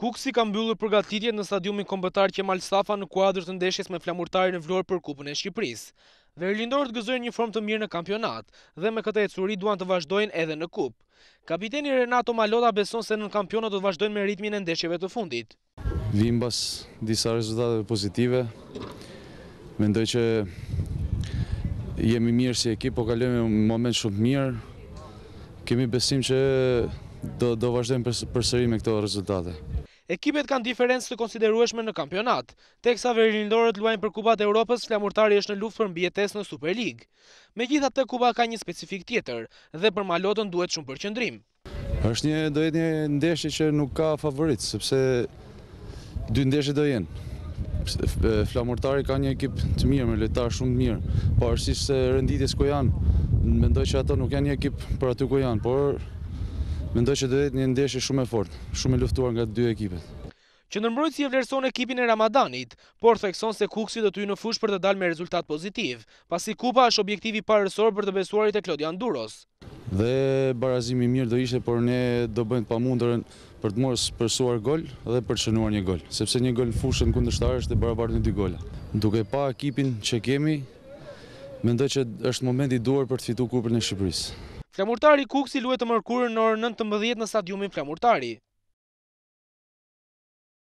Kuksi ka mbyllur përgatitje në stadiumin kombëtar Kemal Safa në kuadrë të ndeshjes me flamurtarin e vlorë për kupën e Shqipërisë. Verlindorët gëzojnë një formë të mirë në kampionat dhe me këta e curi duan të vazhdojnë edhe në kup. Kapiteni Renato Malota beson se në kampionat do të vazhdojnë me ritmin e ndeshjeve të fundit. Vim bas disa rezultate pozitive, mendoj që jemi mirë si ekip, po kalemi në moment shumë mirë, kemi besim që do vazhdojnë përsëri me këto rezultate. Ekipet kanë diferencë të konsiderueshme në kampionat. Tek sa verilindorët luajnë për kubat e Europës, flamurtari është në luft për mbjetes në Super League. Me gjitha të kuba ka një specifik tjetër dhe për malotën duhet shumë për qëndrim. Êshtë një dojet një ndeshe që nuk ka favoritë, sëpse dy ndeshe do jenë. Flamurtari ka një ekip të mirë, me letarë shumë të mirë, Parësisë po është si ku janë, mendoj që ato nuk janë një ekip për aty ku janë, por Mendoj që do jetë një ndeshje shumë e fortë, shumë e luftuar nga dy ekipet. si e vlerëson ekipin e Ramadanit, por thekson se Kuksi do të hyjë në fush për të dalë me rezultat pozitiv, pasi Kupa është objektivi parësor për të besuarit e Klodian Duros. Dhe barazimi mirë do ishte, por ne do bëjmë mundërën për të morë përsuar gol dhe për shënuar një gol, sepse një gol në fushën kundështarë është dhe barabartë një dy gola. Nduke pa ekipin që kemi, mendoj që është momenti duar për të fitu kupër në Shqipërisë. Flamurtari Kuksi luet të mërkurë në orë 19 në stadiumin Flamurtari.